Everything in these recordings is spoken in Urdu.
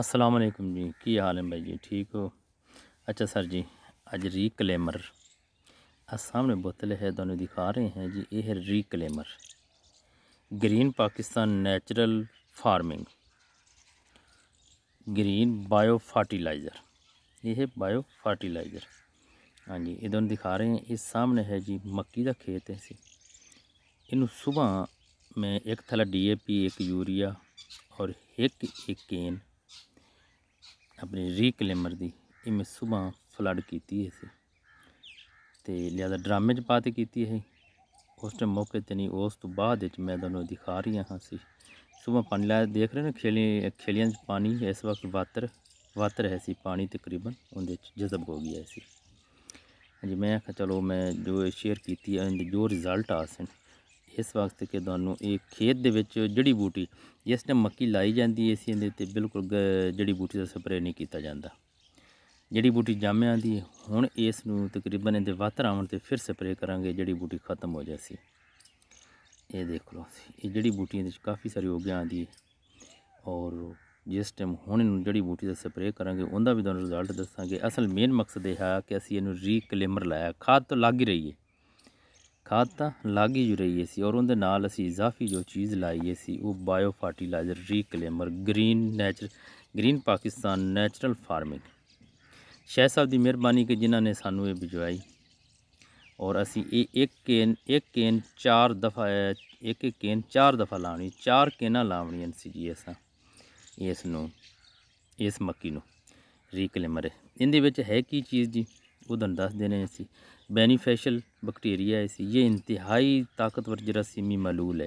السلام علیکم جی کی حال ہے بھائی جی ٹھیک ہو اچھا سر جی اج ری کلیمر سامنے بوتل ہے دونوں دکھا رہے ہیں جی یہ ہے reclaimer green Pakistan natural farming green bio fertilizer یہ ہے بایو فرٹیلائزر ہاں جی یہ دونوں دکھا رہے ہیں اس سامنے ہے جی مکی کا کھیت ہے سی یہ صبح میں ایک تھلا ڈی اے پی ایک یوریا اور ایک ایک کین ਆਪਣੀ ਰੀਕਲੇਮਰ ਦੀ ਇਹ ਮੈਂ ਸਵੇਰ ਫਲੱਡ ਕੀਤੀ ਸੀ ਤੇ ਲਿਆਦਾ ਡਰਾਮੇ 'ਚ ਪਾ ਤੇ ਕੀਤੀ ਹੈ ਉਸ ਟਾਈਮ ਮੌਕੇ ਤੇ ਨਹੀਂ ਉਸ ਤੋਂ ਬਾਅਦ ਵਿੱਚ ਮੈਂ ਤੁਹਾਨੂੰ ਦਿਖਾ ਰਿਹਾ ਹਾਂ ਸੀ ਸਵੇਰ ਪਾਣੀ ਲੈ ਦੇਖ ਰਹੇ ਨੇ ਖੇਲੀ ਖੇਲੀਆਂ 'ਚ ਪਾਣੀ ਇਸ ਵਕਤ ਵਾਤਰ ਵਾਤਰ ਹੈ ਸੀ ਪਾਣੀ ਤਕਰੀਬਨ ਉਹਦੇ 'ਚ ਜਜ਼ਬ ਹੋ ਗਿਆ ਸੀ ਹਾਂਜੀ ਮੈਂ ਆਖਿਆ ਚਲੋ ਮੈਂ ਜੋ ਸ਼ੇਅਰ ਕੀਤੀ ਹੈ ਜੋ ਰਿਜ਼ਲਟ ਆ ਸਨ ਇਸ ਵਾਸਤੇ ਕਿ ਤੁਹਾਨੂੰ ਇਹ ਖੇਤ ਦੇ ਵਿੱਚ ਜੜੀ ਬੂਟੀ ਜਿਸ ਟਾਈਮ ਮੱਕੀ ਲਾਈ ਜਾਂਦੀ ਹੈ ਸੀ ਇਹਦੇ ਤੇ ਬਿਲਕੁਲ ਜੜੀ ਬੂਟੀ ਦਾ ਸਪਰੇਅ ਨਹੀਂ ਕੀਤਾ ਜਾਂਦਾ ਜੜੀ ਬੂਟੀ ਜਾਮੇ ਦੀ ਹੈ ਹੁਣ ਇਸ ਨੂੰ ਤਕਰੀਬਨ ਇਹਦੇ ਵਾਤਰ ਆਉਣ ਤੇ ਫਿਰ ਸਪਰੇਅ ਕਰਾਂਗੇ ਜੜੀ ਬੂਟੀ ਖਤਮ ਹੋ ਜਾਸੀ ਸੀ ਇਹ ਦੇਖ ਲਓ ਇਹ ਜੜੀ ਬੂਟੀਆਂ ਦੇ ਵਿੱਚ ਕਾਫੀ ਸਾਰੀ ਗਿਆ ਆਂਦੀ ਔਰ ਜਿਸ ਟਾਈਮ ਹੁਣ ਇਹਨੂੰ ਜੜੀ ਬੂਟੀ ਦਾ ਸਪਰੇਅ ਕਰਾਂਗੇ ਉਹਦਾ ਵੀ ਤੁਹਾਨੂੰ ਰਿਜ਼ਲਟ ਦੱਸਾਂਗੇ ਅਸਲ ਮੇਨ ਮਕਸਦ ਇਹ ਹੈ ਕਿ ਅਸੀਂ ਇਹਨੂੰ ਰੀਕਲੇਮਰ ਲਾਇਆ ਖਾਦ ਤਾਂ ਲੱਗ ਹੀ ਰਹੀ ਹੈ ਖਾਦ ਤਾਂ ਲੱਗ ਹੀ ਰਹੀ ਸੀ ਔਰ ਉਹਦੇ ਨਾਲ ਅਸੀਂ ਇਜ਼ਾਫੀ ਜੋ ਚੀਜ਼ ਲਾਈਏ ਸੀ ਉਹ bio fertilizer reclaimer green nature green Pakistan natural farming ਸ਼ਹਿ ਸਾਹਿਬ ਦੀ ਮਿਹਰਬਾਨੀ ਕਿ ਜਿਨ੍ਹਾਂ ਨੇ ਸਾਨੂੰ ਇਹ ਭਿਜਵਾਈ ਔਰ ਅਸੀਂ ਇਹ ਇੱਕ ਕੇਨ ਇੱਕ ਕੇਨ ਚਾਰ ਦਫਾ ਇੱਕ ਇੱਕ ਕੇਨ ਚਾਰ ਦਫਾ ਲਾਉਣੀ ਚਾਰ ਕੇਨਾਂ ਲਾਉਣੀ ਸੀ ਜੀ ਅਸਾਂ ਇਸ ਨੂੰ ਇਸ ਮੱਕੀ ਨੂੰ ਰੀਕਲੇਮਰ ਇਹਦੇ ਵਿੱਚ ਹੈ ਕੀ ਚੀਜ਼ ਜੀ ادھن دس دینے ایسی بینیفیشل بیکٹیریا ایسی یہ انتہائی طاقتور جراثیمی ملول ہے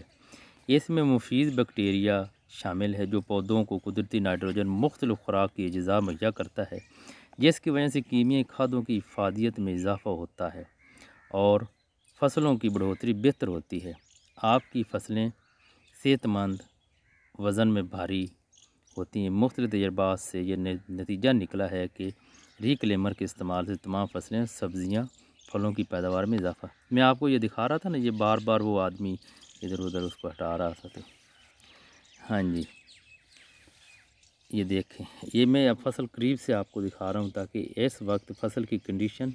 اس میں مفید بکٹیریا شامل ہے جو پودوں کو قدرتی نائٹروجن مختلف خوراک کی اجزاء مہیا کرتا ہے جس کی وجہ سے کیمیائی کھادوں کی افادیت میں اضافہ ہوتا ہے اور فصلوں کی بڑھوتری بہتر ہوتی ہے آپ کی فصلیں صحت مند وزن میں بھاری ہوتی ہیں مختلف تجربات سے یہ نتیجہ نکلا ہے کہ ریکلیمر کے استعمال سے تمام فصلیں سبزیاں پھلوں کی پیداوار میں اضافہ میں آپ کو یہ دکھا رہا تھا نا یہ بار بار وہ آدمی ادھر ادھر اس کو ہٹا رہا تھا تو ہاں جی یہ دیکھیں یہ میں اب فصل قریب سے آپ کو دکھا رہا ہوں تاکہ اس وقت فصل کی کنڈیشن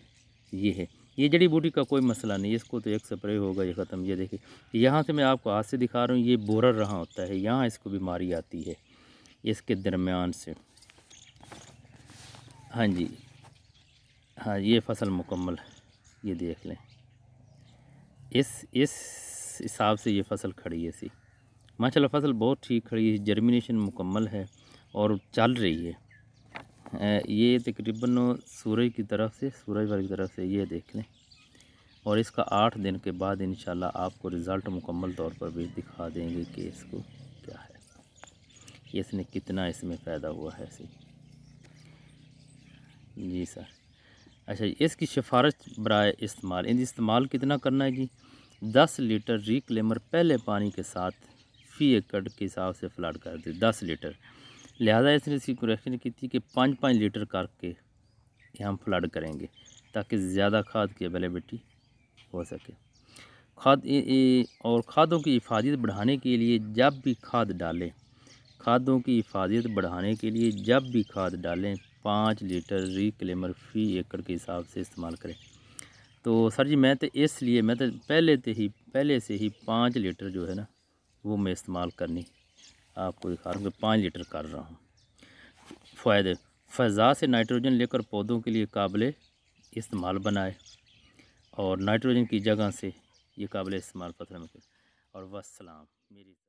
یہ ہے یہ جڑی بوٹی کا کوئی مسئلہ نہیں اس کو تو ایک سپرے ہوگا یہ ختم یہ دیکھیں یہاں سے میں آپ کو آج سے دکھا رہا ہوں یہ بورر رہا ہوتا ہے یہاں اس کو بیماری آتی ہے اس کے درمیان سے ہاں جی ہاں یہ فصل مکمل ہے یہ دیکھ لیں اس اس حساب سے یہ فصل کھڑی ہے سی ماشاء اللہ فصل بہت ٹھیک کھڑی ہے جرمینیشن مکمل ہے اور چل رہی ہے یہ تقریباً سورج کی طرف سے سورج والے کی طرف سے یہ دیکھ لیں اور اس کا آٹھ دن کے بعد انشاءاللہ شاء آپ کو رزلٹ مکمل طور پر بھی دکھا دیں گے کہ اس کو کیا ہے اس نے کتنا اس میں پیدا ہوا ہے سی جی سر اچھا جی، اس کی سفارش برائے استعمال ان استعمال کتنا کرنا ہے جی دس لیٹر ریکلیمر پہلے پانی کے ساتھ فی ایک کٹ کے حساب سے فلاٹ کر دی دس لیٹر لہذا اس نے اس کی کریکشن کی تھی کہ پانچ پانچ لیٹر کر کے ہم فلڈ کریں گے تاکہ زیادہ کھاد کی اویلیبلٹی ہو سکے کھاد اور کھادوں کی حفاظت بڑھانے کے لیے جب بھی کھاد ڈالیں کھادوں کی حفاظت بڑھانے کے لیے جب بھی کھاد ڈالیں پانچ لیٹر ری کلیمر فی ایکڑ کے حساب سے استعمال کریں تو سر جی میں تو اس لیے میں تو پہلے تے ہی پہلے سے ہی پانچ لیٹر جو ہے نا وہ میں استعمال کرنی آپ کو دکھا رہا ہوں کہ پانچ لیٹر کر رہا ہوں فائدے فضا سے نائٹروجن لے کر پودوں کے لیے قابل استعمال بنائے اور نائٹروجن کی جگہ سے یہ قابل استعمال پتھر میں اور وسلام میری